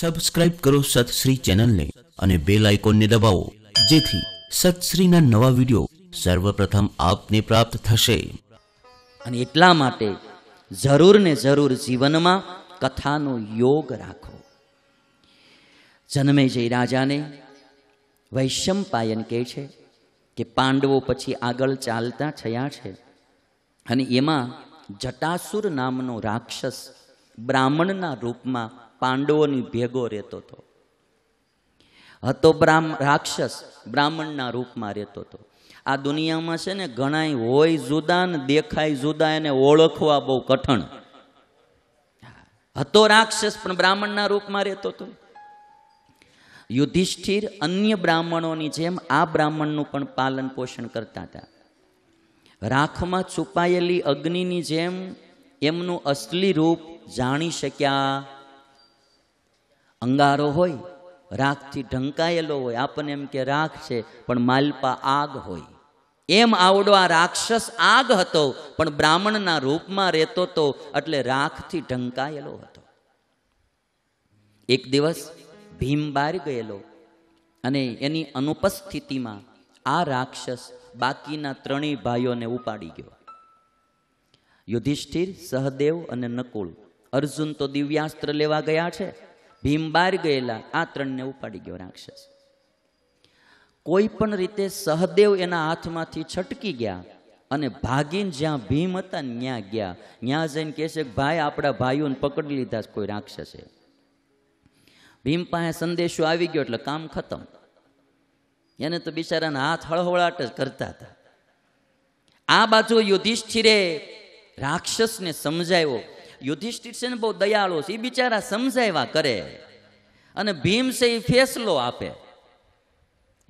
subscribe કરો સતશ્રી ચેનલને અને બેલ આઇકોનને દબાવો જેથી સતશ્રીના નવા વિડીયો સર્વપ્રથમ આપને પ્રાપ્ત થશે અને એટલા માટે જરૂર ને જરૂર જીવનમાં કથાનો યોગ રાખો જન્મે જઈ રાજાને વૈશંપાયન કહે છે કે પાંડવો પછી આગળ ચાલતા થયા છે અને એમાં જટાસુર નામનો રાક્ષસ બ્રાહ્મણના રૂપમાં પાંડવોની ભેગો રહેતો હતો હતો બ્રાહ્મ રાક્ષસ બ્રાહ્મણના રૂપમાં રહેતો હતો આ દુનિયામાં છે ને ઘણાય હોય જુદા ને દેખાય જુદા એને ઓળખવા બહુ કઠણ હતો રાક્ષસ પણ બ્રાહ્મણના રૂપમાં રહેતો હતો યુધિષ્ઠિર અન્ય બ્રાહ્મણોની જેમ આ બ્રાહ્મણનું પણ પાલન પોષણ કરતા હતા રાખમાં છુપાયેલી અગ્નિની જેમ એમનું અસલી રૂપ જાણી શક્યા અંગારો હોય રાખથી ઢંકાયેલો હોય આપણને એમ કે રાખ છે પણ માલપા આગ હોય એમ આવડો આ રાક્ષસ આગ હતો પણ બ્રાહ્મણના રૂપમાં રહેતો હતો એટલે રાખથી ઢંકાયેલો હતો એક દિવસ ભીમ બહાર ગયેલો અને એની અનુપસ્થિતિમાં આ રાક્ષસ બાકીના ત્રણેય ભાઈઓને ઉપાડી ગયો યુધિષ્ઠિર સહદેવ અને નકુલ અર્જુન તો દિવ્યાસ્ત્ર લેવા ગયા છે ભીમ બહાર ગયેલા આ ત્રણને ઉપાડી ગયો રાક્ષસ કોઈ પણ રીતે સહદેવ એના હાથમાંથી છટકી ગયા અને ભાગીને જ્યાં ભીમ હતા ત્યાં ગયા ત્યાં જઈને કહે છે ભાઈ આપણા ભાઈઓને પકડી લીધા કોઈ રાક્ષસે ભીમ પાસે સંદેશો આવી ગયો એટલે કામ ખતમ એને તો બિચારાના હાથ હળહળાટ જ કરતા હતા આ બાજુ યુધિષ્ઠિરે રાક્ષસને સમજાવ્યો યુધિષ્ઠિર છે ને બહુ દયાળુ છે એ બિચારા સમજાવ્યા કરે અને ભીમ છે એ ફેસલો આપે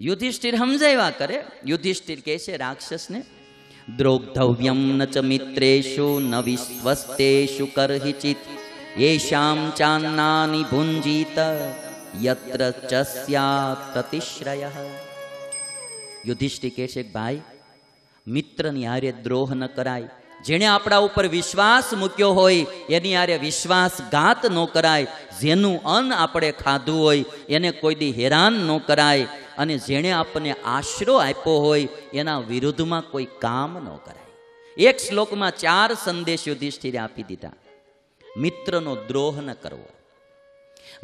યુધિષ્ઠિર સમજાવ્યા કરે યુધિષ્ઠિર કહે છે રાક્ષસને દ્રોગ્ધવ્યમ ન ચ મિત્રેશુ ન વિશ્વસ્તેશુ કરહિચિત યેશામ ચાન્નાની ભુંજીત યત્ર ચ સ્યાત પ્રતિશ્રય યુધિષ્ઠિર કહે છે ભાઈ મિત્રની હારે દ્રોહ ન કરાય જેણે આપણા ઉપર વિશ્વાસ મૂક્યો હોય એની આરે વિશ્વાસઘાત ન કરાય જેનું અન્ન આપણે ખાધું હોય એને કોઈ દી હેરાન ન કરાય અને જેણે આપણને આશરો આપ્યો હોય એના વિરુદ્ધમાં કોઈ કામ ન કરાય એક શ્લોકમાં ચાર સંદેશ યુધિષ્ઠિરે આપી દીધા મિત્રનો દ્રોહ ન કરવો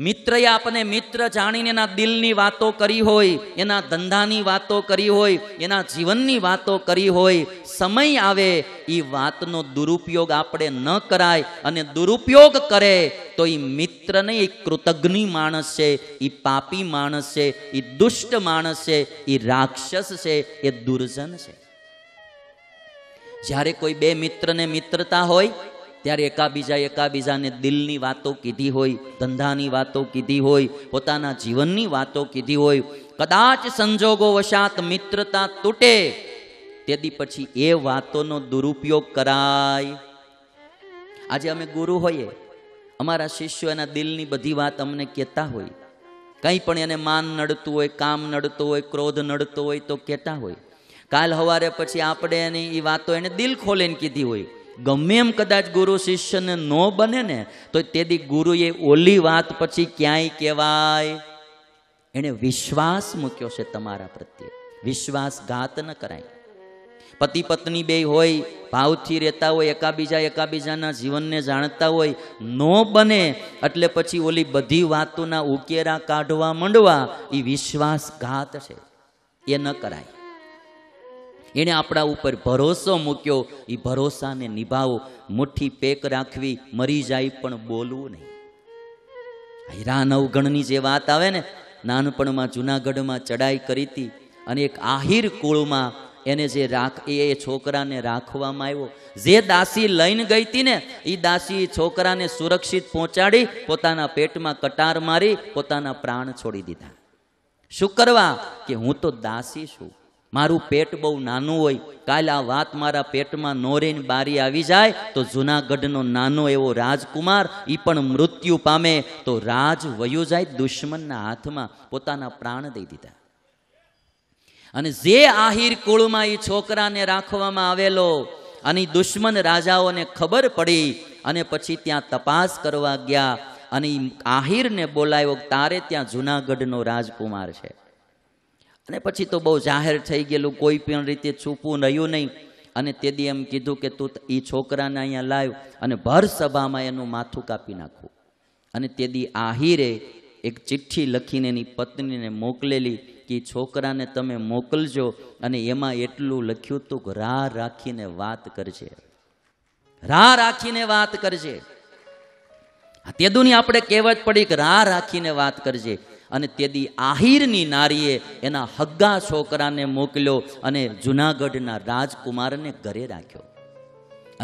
મિત્રએ આપને મિત્ર જાણીને એના દિલની વાતો કરી હોય એના ધંધાની વાતો કરી હોય એના જીવનની વાતો કરી હોય સમય આવે એ વાતનો દુરુપયોગ આપણે ન કરાય અને દુરુપયોગ કરે તો એ મિત્ર નહીં એ કૃતજ્ઞ માણસ છે એ પાપી માણસ છે એ દુષ્ટ માણસ છે એ રાક્ષસ છે એ દુર્જન છે જ્યારે કોઈ બે મિત્રને મિત્રતા હોય ત્યારે એકાબીજા એકાબીજાને દિલની વાતો કીધી હોય ધંધાની વાતો કીધી હોય પોતાના જીવનની વાતો કીધી હોય કદાચ સંજોગો વશાત મિત્રતા તૂટે તેથી પછી એ વાતોનો દુરુપયોગ કરાય આજે અમે ગુરુ હોઈએ અમારા શિષ્યો એના દિલની બધી વાત અમને કહેતા હોય કંઈ પણ એને માન નડતું હોય કામ નડતું હોય ક્રોધ નડતો હોય તો કહેતા હોય કાલ હવારે પછી આપણે એની એ વાતો એને દિલ ખોલીને કીધી હોય ગમે એમ કદાચ ગુરુ શિષ્યને ન બને ને તો તેથી ગુરુએ ઓલી વાત પછી ક્યાંય કહેવાય એણે વિશ્વાસ મૂક્યો છે તમારા પ્રત્યે વિશ્વાસઘાત ન કરાય પતિ પત્ની બે હોય ભાવથી રહેતા હોય એકાબીજા એકાબીજાના જીવનને જાણતા હોય ન બને એટલે પછી ઓલી બધી વાતોના ઉકેરા કાઢવા માંડવા એ વિશ્વાસઘાત છે એ ન કરાય એણે આપણા ઉપર ભરોસો મૂક્યો એ ભરોસાને નિભાવો મુઠ્ઠી પેક રાખવી મરી જાય પણ બોલવું નહીં હૈરાન અવગણની જે વાત આવે ને નાનપણમાં જુનાગઢમાં ચડાઈ કરી હતી અને એક આહિર કુળમાં એને જે રાખ એ છોકરાને રાખવામાં આવ્યો જે દાસી લઈને ગઈ હતી ને એ દાસી છોકરાને સુરક્ષિત પહોંચાડી પોતાના પેટમાં કટાર મારી પોતાના પ્રાણ છોડી દીધા શું કરવા કે હું તો દાસી છું મારું પેટ બહુ નાનું હોય કાલે આ વાત મારા પેટમાં નોરીને બારી આવી જાય તો જુનાગઢનો નાનો એવો રાજકુમાર એ પણ મૃત્યુ પામે તો રાજ વયો જાય દુશ્મનના હાથમાં પોતાના પ્રાણ દઈ દીધા અને જે આહિર કુળમાં એ છોકરાને રાખવામાં આવેલો અને દુશ્મન રાજાઓને ખબર પડી અને પછી ત્યાં તપાસ કરવા ગયા અને આહિરને બોલાયો તારે ત્યાં જુનાગઢનો રાજકુમાર છે અને પછી તો બહુ જાહેર થઈ ગયેલું કોઈ પણ રીતે છૂપવું રહ્યું નહીં અને તેદી એમ કીધું કે તું એ છોકરાને અહીંયા લાવ અને ભર સભામાં એનું માથું કાપી નાખું અને તેદી આહિરે એક ચિઠ્ઠી લખીને એની પત્નીને મોકલેલી કે છોકરાને તમે મોકલજો અને એમાં એટલું લખ્યું હતું કે રાહ રાખીને વાત કરજે રાહ રાખીને વાત કરજે તે દુની આપણે કહેવત પડી કે રાહ રાખીને વાત કરજે અને તેદી આહિરની નારીએ એના હગ્ગા છોકરાને મોકલ્યો અને જુનાગઢના રાજકુમારને ઘરે રાખ્યો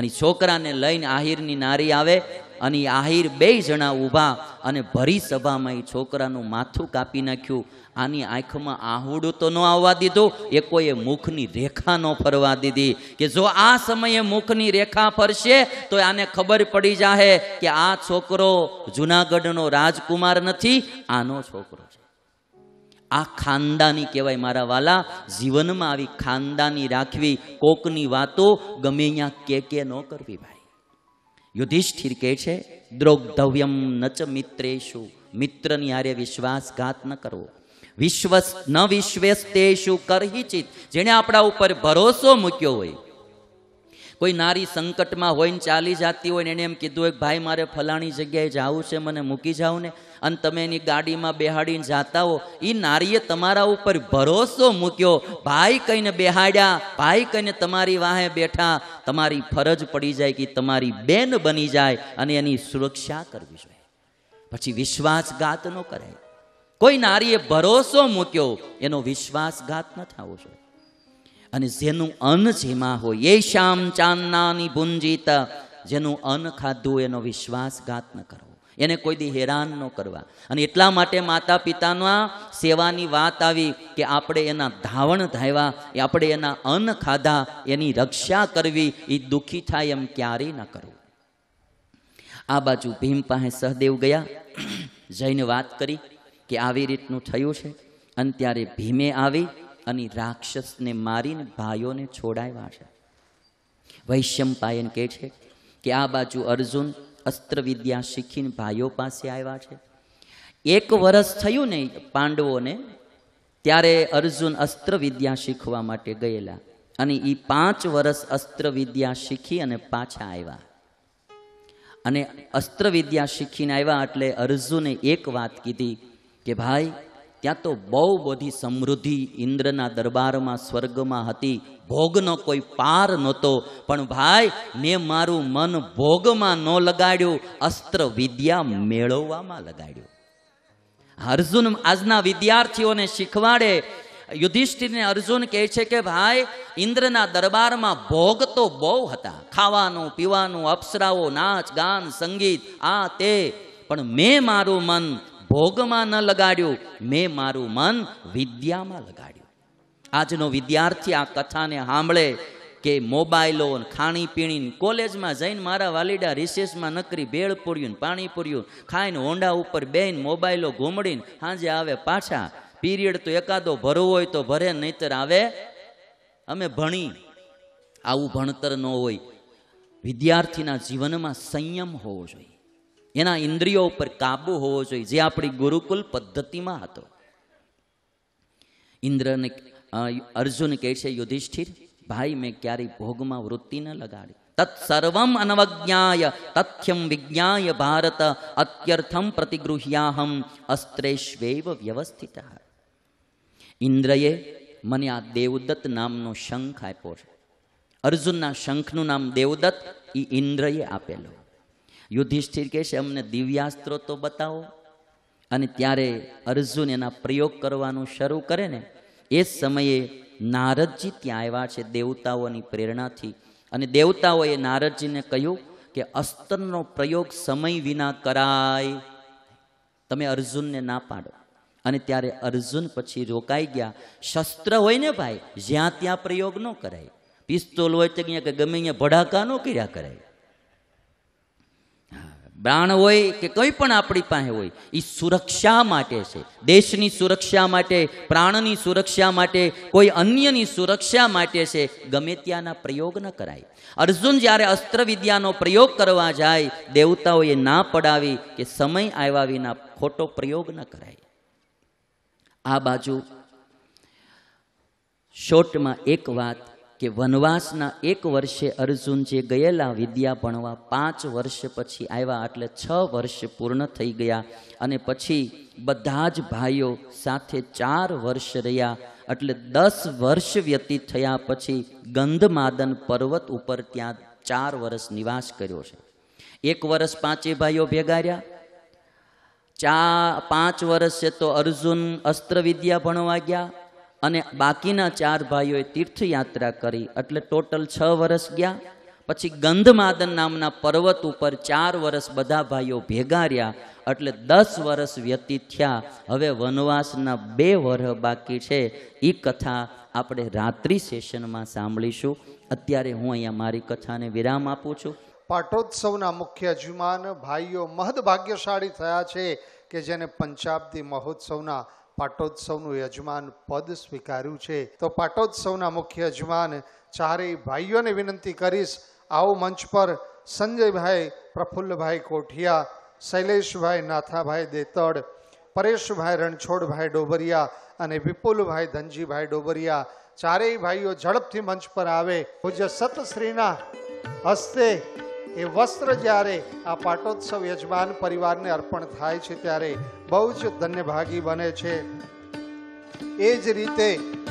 અને છોકરાને લઈને આહિરની નારી આવે અને આહિર બે જણા ઊભા અને ભરી સભામાં એ છોકરાનું માથું કાપી નાખ્યું આની આંખમાં આહુડું તો ન આવવા દીધો એ કોઈએ મુખની રેખા ન ફરવા દીધી કે જો આ સમયે મુખની રેખા ફરશે તો આને ખબર પડી જાહે કે આ છોકરો જુનાગઢનો રાજકુમાર નથી આનો છોકરો છે આ ખાનદાની કહેવાય મારા વાલા જીવનમાં આવી ખાનદાની રાખવી કોકની વાતો ગમે ત્યાં કે કે ન કરવી ભાઈ યુધિષ્ઠિર કહે છે દ્રોગ્ધવ્યમ નચ મિત્રેશુ મિત્રની આરે વિશ્વાસઘાત ન કરવો વિશ્વ ન વિશ્વેસ્તેશુ કરહિચિત જેણે આપણા ઉપર ભરોસો મૂક્યો હોય કોઈ નારી સંકટમાં હોય ને ચાલી જતી હોય ને એને એમ કીધું હોય ભાઈ મારે ફલાણી જગ્યાએ જવું છે મને મૂકી જાઓ ને અને તમે એની ગાડીમાં બેહાડીને જાતા હો એ નારીએ તમારા ઉપર ભરોસો મૂક્યો ભાઈ કહીને બેહાડ્યા ભાઈ કહીને તમારી વાહે બેઠા તમારી ફરજ પડી જાય કે તમારી બેન બની જાય અને એની સુરક્ષા કરવી જોઈએ પછી વિશ્વાસઘાત ન કરે કોઈ નારીએ ભરોસો મૂક્યો એનો વિશ્વાસઘાત ન થવો જોઈએ અને જેનું અન્ન જેમાં હોય એ શ્યામ ચાંદનાની ભુંજીત જેનું અન્ન ખાધું એનો વિશ્વાસઘાત ન કરવો એને કોઈ દી હેરાન ન કરવા અને એટલા માટે માતા પિતાના સેવાની વાત આવી કે આપણે એના ધાવણ ધાવ્યા એ આપણે એના અન્ન ખાધા એની રક્ષા કરવી એ દુઃખી થાય એમ ક્યારેય ન કરવું આ બાજુ ભીમ પાસે સહદેવ ગયા જઈને વાત કરી કે આવી રીતનું થયું છે અને ત્યારે ભીમે આવી અને રાક્ષસને મારીને ભાઈઓને છોડાવ્યા છે વૈશ્યંપાયન કહે છે કે આ બાજુ અર્જુન અસ્ત્ર વિદ્યા શીખીને ભાઈઓ પાસે આવ્યા છે એક વર્ષ થયું ને પાંડવોને ત્યારે અર્જુન અસ્ત્ર વિદ્યા શીખવા માટે ગયેલા અને એ પાંચ વર્ષ વિદ્યા શીખી અને પાછા આવ્યા અને અસ્ત્ર વિદ્યા શીખીને આવ્યા એટલે અર્જુને એક વાત કીધી કે ભાઈ ત્યાં તો બહુ બધી સમૃદ્ધિ ઇન્દ્રના દરબારમાં સ્વર્ગમાં હતી ભોગનો કોઈ પાર નહોતો પણ ભાઈ મેં મારું મન ભોગમાં ન લગાડ્યું અસ્ત્ર વિદ્યા મેળવવામાં લગાડ્યું અર્જુન આજના વિદ્યાર્થીઓને શીખવાડે યુધિષ્ઠિરને અર્જુન કહે છે કે ભાઈ ઇન્દ્રના દરબારમાં ભોગ તો બહુ હતા ખાવાનું પીવાનું અપ્સરાઓ નાચ ગાન સંગીત આ તે પણ મેં મારું મન ભોગમાં ન લગાડ્યું મેં મારું મન વિદ્યામાં લગાડ્યું આજનો વિદ્યાર્થી આ કથાને સાંભળે કે મોબાઈલો ખાણી પીણી કોલેજમાં જઈને મારા વાલીડા રિસેસમાં નકરી ભેળ પૂર્યું પાણી પૂર્યું ખાઈને હોંડા ઉપર બેન મોબાઈલો ઘૂમડીને સાંજે આવે પાછા પીરિયડ તો એકાદો ભરવો હોય તો ભરે નહીતર આવે અમે ભણી આવું ભણતર ન હોય વિદ્યાર્થીના જીવનમાં સંયમ હોવો જોઈએ એના ઇન્દ્રિયો ઉપર કાબુ હોવો જોઈએ જે આપણી ગુરુકુલ પદ્ધતિમાં હતો ઇન્દ્રને અર્જુન કહે છે યુધિષ્ઠિર ભાઈ મેં ક્યારેય ભોગમાં વૃત્તિ ન લગાડી તત્સર્વમ અનવજ્ઞાય તથ્યમ વિજ્ઞાય ભારત અત્યર્થમ પ્રતિગૃહ્યાહમ અસ્ત્રેશ્વેવ વ્યવસ્થિત ઇન્દ્રએ મને આ દેવદત્ત નામનો શંખ આપ્યો છે અર્જુનના શંખનું નામ દેવદત્ત એ ઇન્દ્રએ આપેલું યુધિષ્ઠિર કહે છે અમને દિવ્યાસ્ત્રો તો બતાવો અને ત્યારે અર્જુન એના પ્રયોગ કરવાનું શરૂ કરે ને એ સમયે નારદજી ત્યાં આવ્યા છે દેવતાઓની પ્રેરણાથી અને દેવતાઓએ નારદજીને કહ્યું કે અસ્ત્રનો પ્રયોગ સમય વિના કરાય તમે અર્જુનને ના પાડો અને ત્યારે અર્જુન પછી રોકાઈ ગયા શસ્ત્ર હોય ને ભાઈ જ્યાં ત્યાં પ્રયોગ ન કરાય પિસ્તોલ હોય તો ગમે અહીંયા ભડાકા ન કર્યા કરાય બ્રાણ હોય કે કંઈ પણ આપણી પાસે હોય એ સુરક્ષા માટે છે દેશની સુરક્ષા માટે પ્રાણની સુરક્ષા માટે કોઈ અન્યની સુરક્ષા માટે છે ગમે ત્યાંના પ્રયોગ ન કરાય અર્જુન જ્યારે અસ્ત્રવિદ્યાનો પ્રયોગ કરવા જાય દેવતાઓએ ના પડાવી કે સમય આવ્યા વિના ખોટો પ્રયોગ ન કરાય આ બાજુ શોર્ટમાં એક વાત કે વનવાસના એક વર્ષે અર્જુન જે ગયેલા વિદ્યા ભણવા પાંચ વર્ષ પછી આવ્યા એટલે છ વર્ષ પૂર્ણ થઈ ગયા અને પછી બધા જ ભાઈઓ સાથે ચાર વર્ષ રહ્યા એટલે દસ વર્ષ વ્યતીત થયા પછી ગંધમાદન પર્વત ઉપર ત્યાં ચાર વર્ષ નિવાસ કર્યો છે એક વર્ષ પાંચે ભાઈઓ ભેગા રહ્યા ચા પાંચ વર્ષે તો અર્જુન અસ્ત્રવિદ્યા ભણવા ગયા અને બાકીના ચાર ભાઈઓએ તીર્થયાત્રા કરી એટલે ટોટલ છ વર્ષ ગયા પછી ગંધમાદન નામના પર્વત ઉપર ચાર વર્ષ બધા ભાઈઓ ભેગા રહ્યા એટલે દસ વર્ષ વ્યતીત થયા હવે વનવાસના બે વર્ષ બાકી છે એ કથા આપણે રાત્રિ સેશનમાં સાંભળીશું અત્યારે હું અહીંયા મારી કથાને વિરામ આપું છું પાટોત્સવના મુખ્ય જુમાન ભાઈઓ મહદ ભાગ્યશાળી થયા છે કે જેને પંચાબ્દી મહોત્સવના પાટોત્સવનું યજમાન પદ સ્વીકાર્યું છે તો પાટોત્સવના મુખ્ય યજમાન ચારેય ભાઈઓને વિનંતી કરીશ આવો મંચ પર સંજયભાઈ પ્રફુલ્લભાઈ કોઠિયા શૈલેષભાઈ નાથાભાઈ દેતડ પરેશભાઈ રણછોડભાઈ ડોબરિયા અને વિપુલભાઈ ધનજીભાઈ ડોબરિયા ચારેય ભાઈઓ ઝડપથી મંચ પર આવે પૂજ્ય સતશ્રીના હસ્તે એ વસ્ત્ર જ્યારે આ પાટોત્સવ યજમાન પરિવારને અર્પણ થાય છે ત્યારે બહુ જ ધન્યભાગી બને છે એ જ રીતે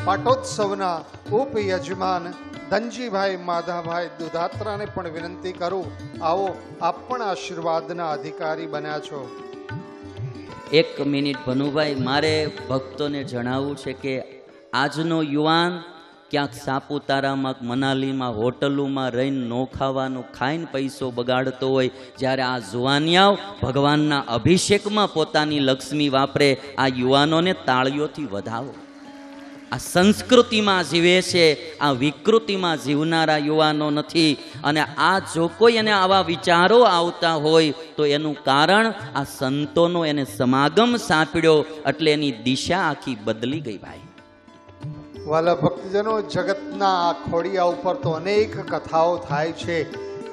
પાટોત્સવના ઉપયજમાન ધનજીભાઈ માધાભાઈ દુધાત્રાને પણ વિનંતી કરું આવો આપ પણ આશીર્વાદના અધિકારી બન્યા છો એક મિનિટ ભનુભાઈ મારે ભક્તોને જણાવવું છે કે આજનો યુવાન ક્યાંક સાપુતારામાં મનાલીમાં હોટલોમાં રહીને નો ખાવાનું ખાઈને પૈસો બગાડતો હોય જ્યારે આ જુવાનિયાવ ભગવાનના અભિષેકમાં પોતાની લક્ષ્મી વાપરે આ યુવાનોને તાળીઓથી વધાવો આ સંસ્કૃતિમાં જીવે છે આ વિકૃતિમાં જીવનારા યુવાનો નથી અને આ જો કોઈ એને આવા વિચારો આવતા હોય તો એનું કારણ આ સંતોનો એને સમાગમ સાંપડ્યો એટલે એની દિશા આખી બદલી ગઈ ભાઈ વાલા ભક્તજનો જગતના આ ખોડિયા ઉપર તો અનેક કથાઓ થાય છે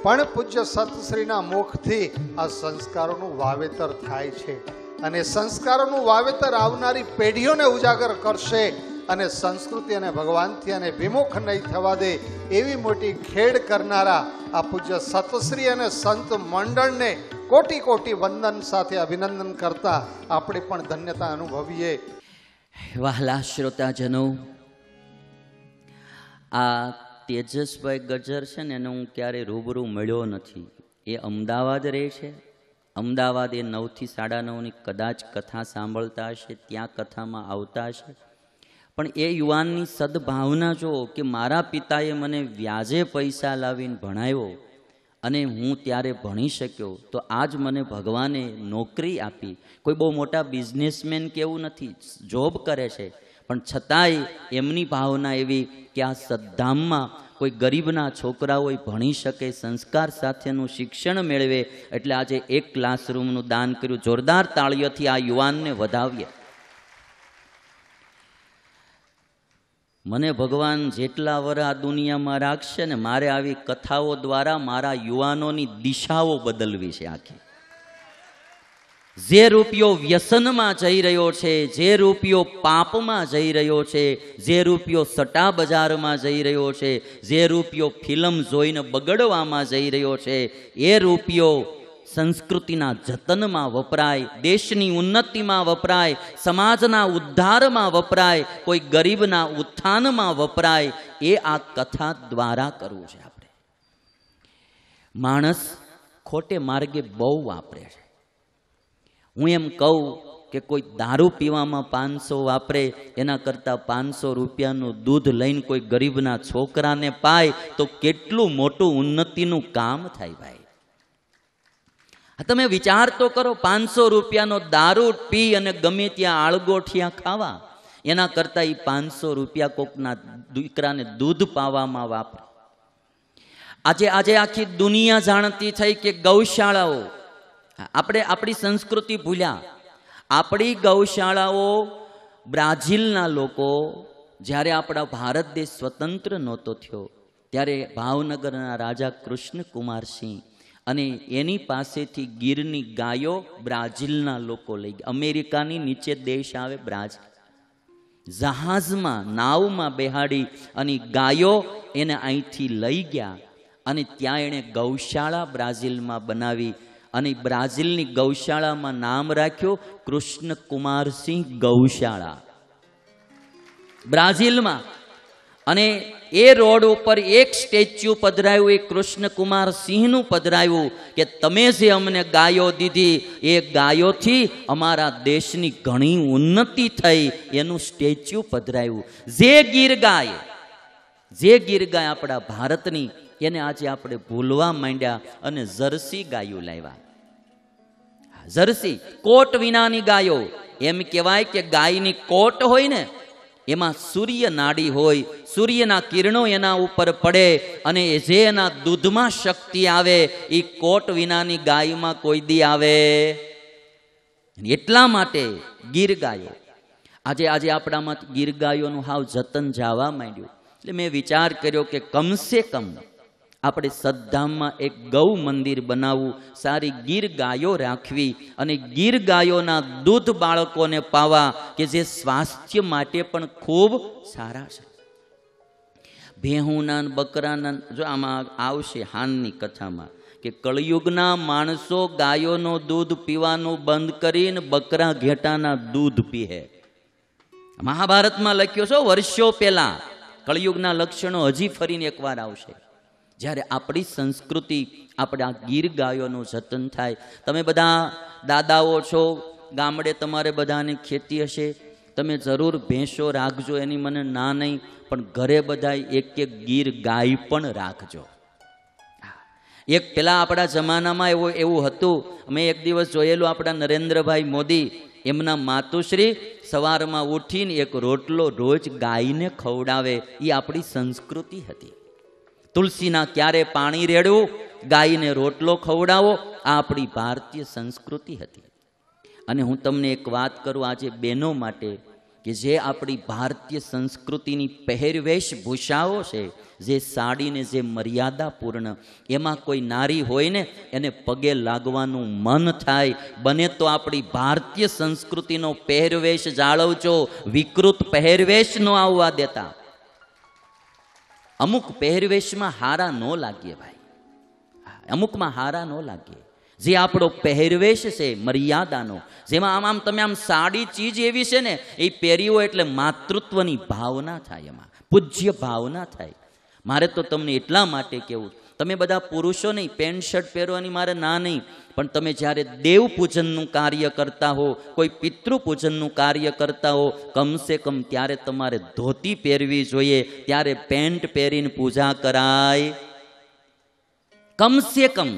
પણ પૂજ્ય સતશ્રીના મુખથી આ સંસ્કારોનું વાવેતર થાય છે અને સંસ્કારોનું વાવેતર આવનારી પેઢીઓને ઉજાગર કરશે અને સંસ્કૃતિ અને ભગવાનથી અને વિમુખ નહીં થવા દે એવી મોટી ખેડ કરનારા આ પૂજ્ય સતશ્રી અને સંત મંડળને કોટી કોટી વંદન સાથે અભિનંદન કરતા આપણે પણ ધન્યતા અનુભવીએ વહાલા શ્રોતાજનો આ તેજસભાઈ ગજર છે ને એને હું ક્યારેય રૂબરૂ મળ્યો નથી એ અમદાવાદ રહે છે અમદાવાદ એ નવથી સાડા નવની કદાચ કથા સાંભળતા હશે ત્યાં કથામાં આવતા હશે પણ એ યુવાનની સદભાવના જો કે મારા પિતાએ મને વ્યાજે પૈસા લાવીને ભણાવ્યો અને હું ત્યારે ભણી શક્યો તો આજ મને ભગવાને નોકરી આપી કોઈ બહુ મોટા બિઝનેસમેન કેવું નથી જોબ કરે છે પણ છતાંય એમની ભાવના એવી કે આ સદ્ધામમાં કોઈ ગરીબના છોકરાઓ ભણી શકે સંસ્કાર સાથેનું શિક્ષણ મેળવે એટલે આજે એક ક્લાસરૂમનું દાન કર્યું જોરદાર તાળીઓથી આ યુવાનને વધાવીએ મને ભગવાન જેટલા વર આ દુનિયામાં રાખશે ને મારે આવી કથાઓ દ્વારા મારા યુવાનોની દિશાઓ બદલવી છે આખી જે રૂપિયો વ્યસનમાં જઈ રહ્યો છે જે રૂપિયો પાપમાં જઈ રહ્યો છે જે રૂપિયો સટા બજારમાં જઈ રહ્યો છે જે રૂપિયો ફિલ્મ જોઈને બગડવામાં જઈ રહ્યો છે એ રૂપિયો સંસ્કૃતિના જતનમાં વપરાય દેશની ઉન્નતિમાં વપરાય સમાજના ઉદ્ધારમાં વપરાય કોઈ ગરીબના ઉત્થાનમાં વપરાય એ આ કથા દ્વારા કરવું છે આપણે માણસ ખોટે માર્ગે બહુ વાપરે છે હું એમ કહું કે કોઈ દારૂ પીવામાં પાંચસો વાપરે એના કરતાં પાંચસો રૂપિયાનું દૂધ લઈને કોઈ ગરીબના છોકરાને પાય તો કેટલું મોટું ઉન્નતિનું કામ થાય ભાઈ તમે વિચાર તો કરો પાંચસો રૂપિયાનો દારૂ પી અને ગમે ત્યાં આળગોઠિયા ખાવા એના કરતાં એ પાંચસો રૂપિયા કોકના દીકરાને દૂધ પાવામાં વાપરે આજે આજે આખી દુનિયા જાણતી થઈ કે ગૌશાળાઓ આપણે આપણી સંસ્કૃતિ ભૂલ્યા આપણી ગૌશાળાઓ બ્રાઝિલના લોકો જ્યારે આપણા ભારત દેશ સ્વતંત્ર નહોતો થયો ત્યારે ભાવનગરના રાજા કૃષ્ણ કુમારસિંહ અને એની પાસેથી ગીરની ગાયો બ્રાઝિલના લોકો લઈ ગયા અમેરિકાની નીચે દેશ આવે બ્રાઝિલ જહાજમાં નાવમાં બેહાડી અને ગાયો એને અહીંથી લઈ ગયા અને ત્યાં એણે ગૌશાળા બ્રાઝિલમાં બનાવી અને બ્રાઝિલની ગૌશાળામાં નામ રાખ્યું કૃષ્ણ કુમારસિંહ ગૌશાળા બ્રાઝિલમાં અને એ રોડ ઉપર એક સ્ટેચ્યુ પધરાયું એ કૃષ્ણકુમાર સિંહનું પધરાયું કે તમે જે અમને ગાયો દીધી એ ગાયોથી અમારા દેશની ઘણી ઉન્નતિ થઈ એનું સ્ટેચ્યુ પધરાયું જે ગીર ગાય જે ગીર ગાય આપણા ભારતની એને આજે આપણે ભૂલવા માંડ્યા અને જર્સી ગાયો લાવ્યા જર્સી કોટ વિનાની ગાયો એમ કહેવાય કે ગાયની કોટ હોય ને એમાં સૂર્ય નાડી હોય સૂર્યના કિરણો એના ઉપર પડે અને જે એના દૂધમાં શક્તિ આવે એ કોટ વિનાની ગાયમાં કોઈ દી આવે એટલા માટે ગીર ગાયો આજે આજે આપણામાં ગીર ગાયોનું હાવ જતન જવા માંડ્યું એટલે મેં વિચાર કર્યો કે કમસે કમ આપણે સદ્ધામમાં એક ગૌ મંદિર બનાવવું સારી ગીર ગાયો રાખવી અને ગીર ગાયોના દૂધ બાળકોને પાવા કે જે સ્વાસ્થ્ય માટે પણ ખૂબ સારા છે ભેહુના બકરાના જો આમાં આવશે હાનની કથામાં કે કળિયુગના માણસો ગાયોનો દૂધ પીવાનું બંધ કરીને બકરા ઘેટાના દૂધ પીહે મહાભારતમાં લખ્યો છો વર્ષો પહેલાં કળિયુગના લક્ષણો હજી ફરીને એકવાર આવશે જ્યારે આપણી સંસ્કૃતિ આપણા ગીર ગાયોનું જતન થાય તમે બધા દાદાઓ છો ગામડે તમારે બધાને ખેતી હશે તમે જરૂર ભેંસો રાખજો એની મને ના નહીં પણ ઘરે બધા એક એક ગીર ગાય પણ રાખજો એક પહેલાં આપણા જમાનામાં એવું એવું હતું અમે એક દિવસ જોયેલું આપણા નરેન્દ્રભાઈ મોદી એમના માતુશ્રી સવારમાં ઉઠીને એક રોટલો રોજ ગાયને ખવડાવે એ આપણી સંસ્કૃતિ હતી તુલસીના ક્યારે પાણી રેડવું ગાયને રોટલો ખવડાવો આ આપણી ભારતીય સંસ્કૃતિ હતી અને હું તમને એક વાત કરું આજે બહેનો માટે કે જે આપણી ભારતીય સંસ્કૃતિની પહેરવેશ ભૂષાઓ છે જે સાડીને જે મર્યાદાપૂર્ણ એમાં કોઈ નારી હોય ને એને પગે લાગવાનું મન થાય બને તો આપણી ભારતીય સંસ્કૃતિનો પહેરવેશ જાળવજો વિકૃત પહેરવેશ ન આવવા દેતા અમુક પહેરવેશમાં હારા ન લાગીએ ભાઈ અમુકમાં હારા ન લાગીએ જે આપણો પહેરવેશ છે મર્યાદાનો જેમાં આમ આમ તમે આમ સાડી ચીજ એવી છે ને એ પહેરીઓ એટલે માતૃત્વની ભાવના થાય એમાં પૂજ્ય ભાવના થાય મારે તો તમને એટલા માટે કેવું તમે બધા પુરુષો નહીં પેન્ટ શર્ટ પહેરવાની મારે ના નહીં પણ તમે જ્યારે દેવ પૂજનનું કાર્ય કરતા હો કોઈ પિતૃ પૂજનનું કાર્ય કરતા હો કમસે કમ ત્યારે તમારે ધોતી પહેરવી જોઈએ ત્યારે પેન્ટ પહેરીને પૂજા કરાય કમસે કમ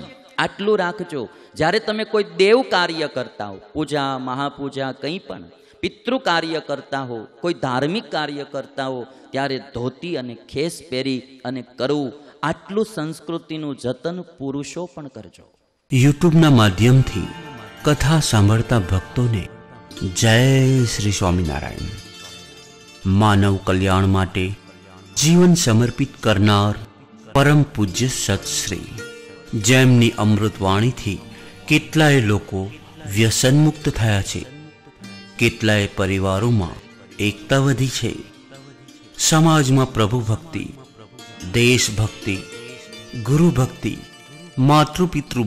આટલું રાખજો જ્યારે તમે કોઈ દેવ કાર્ય કરતા હો પૂજા મહાપૂજા કંઈ પણ પિતૃ કાર્ય કરતા હો કોઈ ધાર્મિક કાર્ય કરતા હો ત્યારે ધોતી અને ખેસ પહેરી અને કરવું આટલું સંસ્કૃતિનું જતન પુરુષો પણ કરજો યુટ્યુબના માધ્યમથી કથા સાંભળતા ભક્તોને જય શ્રી સ્વામિનારાયણ માનવ કલ્યાણ માટે જીવન સમર્પિત કરનાર પરમ પૂજ્ય સત્શ્રી જેમની અમૃતવાણીથી કેટલાય લોકો વ્યસનમુક્ત થયા છે કેટલાય પરિવારોમાં એકતા વધી છે સમાજમાં પ્રભુ ભક્તિ દેશભક્તિ ગુરુ ભક્તિ માતૃપિતૃ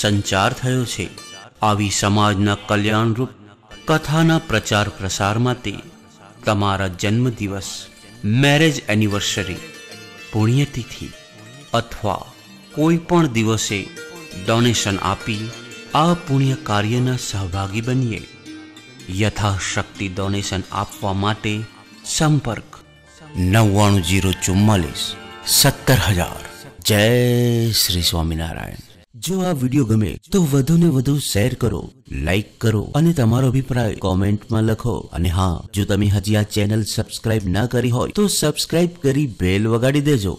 સંચાર થયો છે આવી સમાજના કલ્યાણરૂપ કથાના પ્રચાર પ્રસાર માટે તમારા જન્મદિવસ મેરેજ એનિવર્સરી પુણ્યતિથિ અથવા કોઈ પણ દિવસે ડોનેશન આપી આ પુણ્ય કાર્યના સહભાગી બનીએ યથાશક્તિ ડોનેશન આપવા માટે સંપર્ક નવ્વાણું જીરો ચુમ્માલીસ સત્તર હજાર જય શ્રી સ્વામિનારાયણ જો આ વિડીયો ગમે તો વધુ ને વધુ શેર કરો લાઈક કરો અને તમારો અભિપ્રાય કોમેન્ટમાં લખો અને હા જો તમે હજી આ ચેનલ સબસ્ક્રાઇબ ના કરી હોય તો સબસ્ક્રાઇબ કરી બેલ વગાડી દેજો